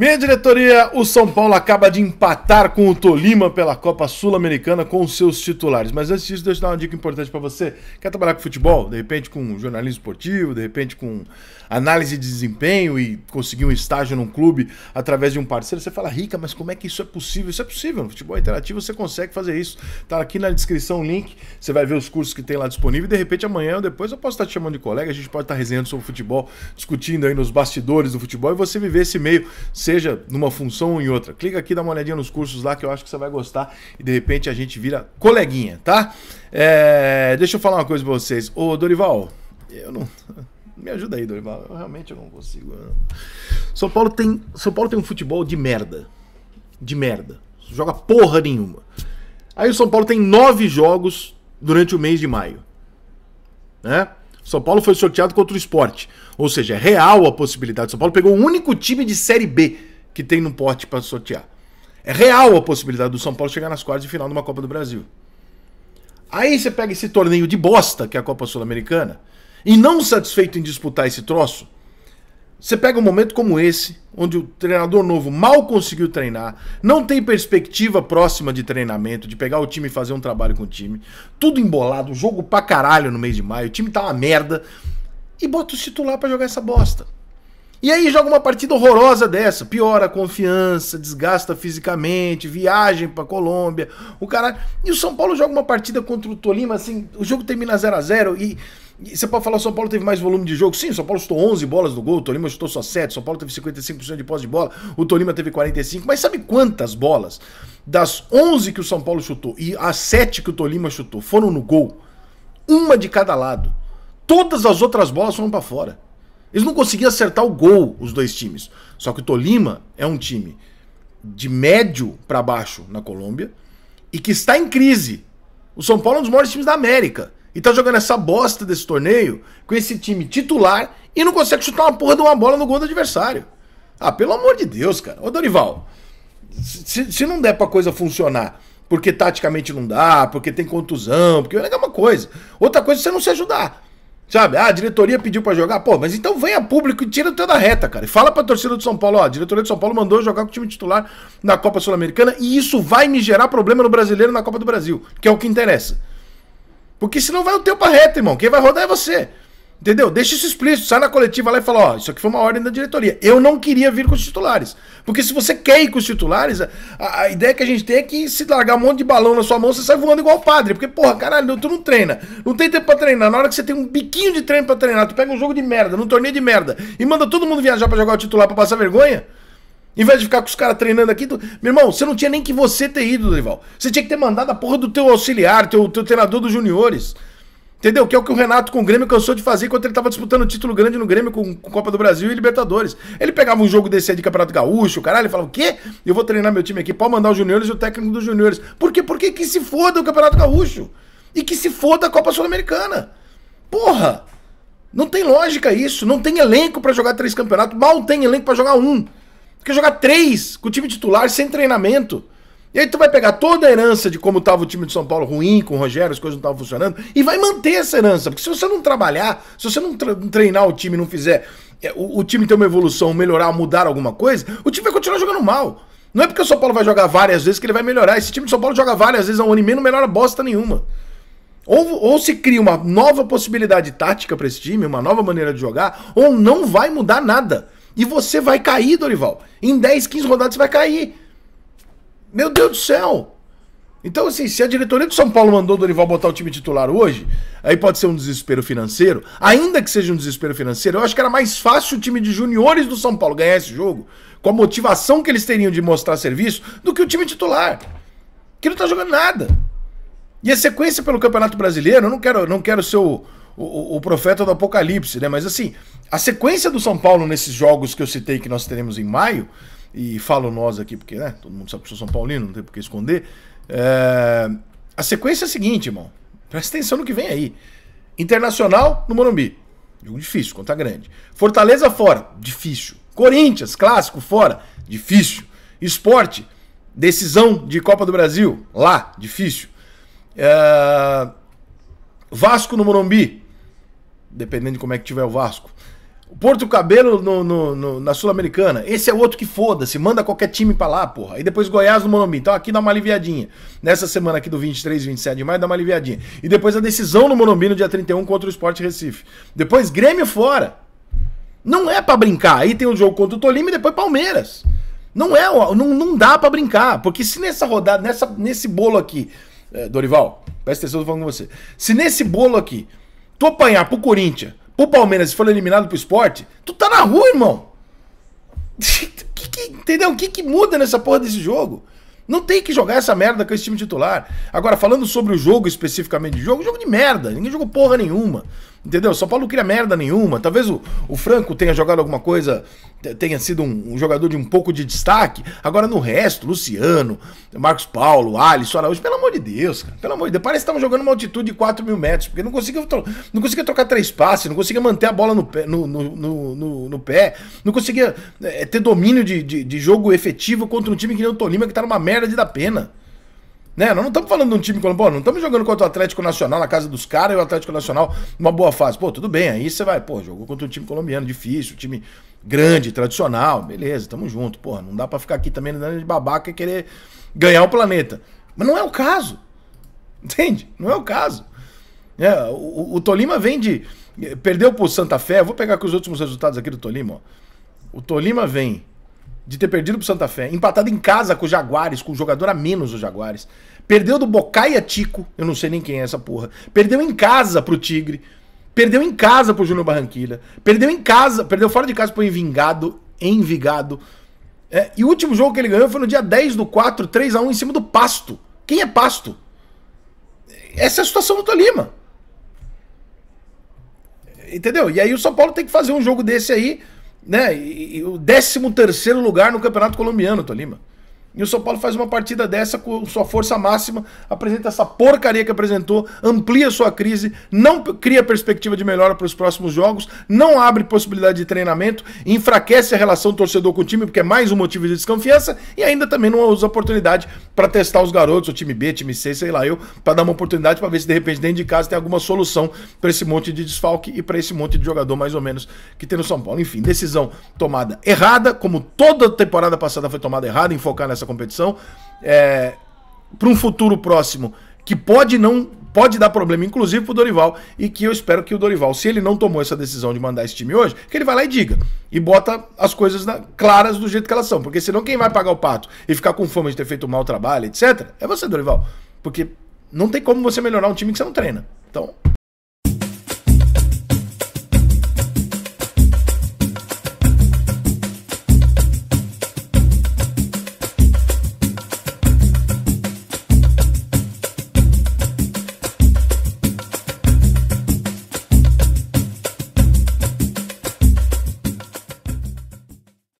Minha diretoria, o São Paulo acaba de empatar com o Tolima pela Copa Sul-Americana com os seus titulares. Mas antes disso, deixa eu dar uma dica importante para você. Quer trabalhar com futebol? De repente com jornalismo esportivo, de repente com análise de desempenho e conseguir um estágio num clube através de um parceiro. Você fala, Rica, mas como é que isso é possível? Isso é possível. No futebol interativo você consegue fazer isso. Tá aqui na descrição o link. Você vai ver os cursos que tem lá disponível. E de repente amanhã ou depois eu posso estar te chamando de colega. A gente pode estar resenhando sobre futebol, discutindo aí nos bastidores do futebol e você viver esse meio seja numa função ou em outra. Clica aqui, dá uma olhadinha nos cursos lá que eu acho que você vai gostar e de repente a gente vira coleguinha, tá? É, deixa eu falar uma coisa pra vocês. Ô, Dorival, eu não. Me ajuda aí, Dorival. Eu realmente não consigo. Não. Né? São, Paulo tem, São Paulo tem um futebol de merda. De merda. Joga porra nenhuma. Aí o São Paulo tem nove jogos durante o mês de maio. Né? São Paulo foi sorteado contra o esporte. Ou seja, é real a possibilidade. São Paulo pegou o único time de Série B que tem no pote para sortear. É real a possibilidade do São Paulo chegar nas quartas de final de uma Copa do Brasil. Aí você pega esse torneio de bosta, que é a Copa Sul-Americana, e não satisfeito em disputar esse troço, você pega um momento como esse, onde o treinador novo mal conseguiu treinar, não tem perspectiva próxima de treinamento, de pegar o time e fazer um trabalho com o time, tudo embolado, jogo pra caralho no mês de maio, o time tá uma merda, e bota o titular para jogar essa bosta. E aí joga uma partida horrorosa dessa, piora a confiança, desgasta fisicamente, viagem pra Colômbia, o cara. E o São Paulo joga uma partida contra o Tolima, assim, o jogo termina 0 a 0 e. E você pode falar, o São Paulo teve mais volume de jogo. Sim, o São Paulo chutou 11 bolas no gol, o Tolima chutou só 7, o São Paulo teve 55% de posse de bola, o Tolima teve 45%. Mas sabe quantas bolas das 11 que o São Paulo chutou e as 7 que o Tolima chutou foram no gol? Uma de cada lado. Todas as outras bolas foram para fora. Eles não conseguiam acertar o gol, os dois times. Só que o Tolima é um time de médio para baixo na Colômbia e que está em crise. O São Paulo é um dos maiores times da América. E tá jogando essa bosta desse torneio com esse time titular e não consegue chutar uma porra de uma bola no gol do adversário. Ah, pelo amor de Deus, cara. Ô Dorival, se, se não der pra coisa funcionar porque taticamente não dá, porque tem contusão, porque é uma coisa. Outra coisa é você não se ajudar. Sabe? Ah, a diretoria pediu para jogar. Pô, mas então venha público e tira o teu da reta, cara. E fala pra torcida do São Paulo, ó, a diretoria do São Paulo mandou jogar com o time titular na Copa Sul-Americana e isso vai me gerar problema no brasileiro na Copa do Brasil, que é o que interessa. Porque senão vai o teu pra reta, irmão. Quem vai rodar é você. Entendeu? Deixa isso explícito. Sai na coletiva lá e fala: ó, isso aqui foi uma ordem da diretoria. Eu não queria vir com os titulares. Porque se você quer ir com os titulares, a, a ideia que a gente tem é que se largar um monte de balão na sua mão, você sai voando igual o padre. Porque, porra, caralho, tu não treina. Não tem tempo pra treinar. Na hora que você tem um biquinho de treino pra treinar, tu pega um jogo de merda, num torneio de merda, e manda todo mundo viajar para jogar o titular pra passar vergonha. Em vez de ficar com os caras treinando aqui, tu... meu irmão, você não tinha nem que você ter ido, Dorival. Você tinha que ter mandado a porra do teu auxiliar, teu, teu treinador dos juniores. Entendeu? Que é o que o Renato com o Grêmio cansou de fazer quando ele estava disputando o título grande no Grêmio com, com, Copa do Brasil e Libertadores. Ele pegava um jogo desse aí de Campeonato Gaúcho, caralho, ele falava, o quê? Eu vou treinar meu time aqui, pode mandar os juniores e o técnico dos juniores. Por quê? Porque que se foda o Campeonato Gaúcho. E que se foda a Copa Sul-Americana. Porra! Não tem lógica isso. Não tem elenco para jogar três campeonatos. Mal tem elenco para jogar um. Quer jogar três com o time titular sem treinamento. E aí tu vai pegar toda a herança de como tava o time de São Paulo ruim, com o Rogério, as coisas não estavam funcionando, e vai manter essa herança. Porque se você não trabalhar, se você não treinar o time, não fizer é, o, o time ter uma evolução, melhorar, mudar alguma coisa, o time vai continuar jogando mal. Não é porque o São Paulo vai jogar várias vezes que ele vai melhorar. Esse time de São Paulo joga várias vezes ao um ano e meio, não melhora bosta nenhuma. Ou, ou se cria uma nova possibilidade tática para esse time, uma nova maneira de jogar, ou não vai mudar nada. E você vai cair, Dorival. Em 10, 15 rodadas você vai cair. Meu Deus do céu. Então, assim, se a diretoria do São Paulo mandou o Dorival botar o time titular hoje, aí pode ser um desespero financeiro. Ainda que seja um desespero financeiro, eu acho que era mais fácil o time de juniores do São Paulo ganhar esse jogo, com a motivação que eles teriam de mostrar serviço, do que o time titular. Que não tá jogando nada. E a sequência pelo Campeonato Brasileiro, eu não quero, não quero ser o, o, o profeta do Apocalipse, né? Mas assim, a sequência do São Paulo nesses jogos que eu citei que nós teremos em maio, e falo nós aqui, porque né, todo mundo sabe que eu sou São Paulino, não tem por que esconder. É... A sequência é a seguinte, irmão. Presta atenção no que vem aí. Internacional no Morumbi. Jogo difícil, conta grande. Fortaleza fora, difícil. Corinthians, clássico fora, difícil. Esporte, decisão de Copa do Brasil, lá, difícil. É... Vasco no Morumbi, dependendo de como é que tiver o Vasco. O Porto Cabelo no, no, no, na Sul-Americana. Esse é outro que foda-se. Manda qualquer time pra lá, porra. E depois Goiás no Morumbi. Então aqui dá uma aliviadinha. Nessa semana aqui do 23 e 27 de maio dá uma aliviadinha. E depois a decisão no Morumbi no dia 31 contra o Sport Recife. Depois Grêmio fora. Não é para brincar. Aí tem o jogo contra o Tolima e depois Palmeiras. Não é, não, não dá para brincar. Porque se nessa rodada, nessa, nesse bolo aqui, eh, Dorival, presta atenção, eu tô falando com você. Se nesse bolo aqui tu apanhar pro Corinthians, pro Palmeiras e for eliminado pro esporte, tu tá na rua, irmão. que, que, entendeu? O que, que muda nessa porra desse jogo? Não tem que jogar essa merda com esse time titular. Agora, falando sobre o jogo especificamente de jogo, jogo de merda. Ninguém jogou porra nenhuma. Entendeu? São Paulo não cria merda nenhuma. Talvez o, o Franco tenha jogado alguma coisa, tenha sido um, um, jogador de um pouco de destaque. Agora no resto, Luciano, Marcos Paulo, Alisson, Araújo, pelo amor de Deus, cara. Pelo amor de Deus. Parece que estavam jogando uma altitude de 4 mil metros, porque não conseguia, não conseguia trocar três passes, não conseguia manter a bola no pé, no, no, no, no pé não conseguia é, ter domínio de, de, de, jogo efetivo contra um time que nem o Tolima, que tá numa merda de dar pena. Né? Nós não estamos falando de um time colombiano, não estamos jogando contra o Atlético Nacional na casa dos caras e o Atlético Nacional numa boa fase. Pô, tudo bem, aí você vai, pô, jogou contra um time colombiano, difícil, time grande, tradicional, beleza, tamo junto. Pô, não dá para ficar aqui também dando de babaca e querer ganhar o planeta. Mas não é o caso. Entende? Não é o caso. É, o, o, Tolima vem de. Eh, perdeu pro Santa Fé. vou pegar aqui os últimos resultados aqui do Tolima. Ó. O Tolima vem de ter perdido pro Santa Fé, empatado em casa com o Jaguares, com o jogador a menos o Jaguares. Perdeu do Bocaia Tico, eu não sei nem quem é essa porra. Perdeu em casa pro Tigre. Perdeu em casa pro Júnior Barranquilla. Perdeu em casa, perdeu fora de casa pro Envingado, Envigado. É, e o último jogo que ele ganhou foi no dia 10 do 4, 3 a 1 em cima do Pasto. Quem é Pasto? Essa é a situação do Tolima. Entendeu? E aí o São Paulo tem que fazer um jogo desse aí né? E, e o 13 terceiro lugar no Campeonato Colombiano, Tolima. E o São Paulo faz uma partida dessa com sua força máxima, apresenta essa porcaria que apresentou, amplia sua crise, não cria perspectiva de melhora para os próximos jogos, não abre possibilidade de treinamento, enfraquece a relação torcedor com o time, porque é mais um motivo de desconfiança, e ainda também não usa oportunidade para testar os garotos, o time B, time C, sei lá eu, para dar uma oportunidade para ver se de repente dentro de casa tem alguma solução para esse monte de desfalque e para esse monte de jogador mais ou menos que tem no São Paulo. Enfim, decisão tomada errada, como toda temporada passada foi tomada errada em focar nessa competição, é, para um futuro próximo que pode não pode dar problema, inclusive pro Dorival, e que eu espero que o Dorival, se ele não tomou essa decisão de mandar esse time hoje, que ele vai lá e diga. E bota as coisas na, claras do jeito que elas são. Porque senão quem vai pagar o pato e ficar com fome de ter feito um mau trabalho, etc., é você, Dorival. Porque não tem como você melhorar um time que você não treina. Então,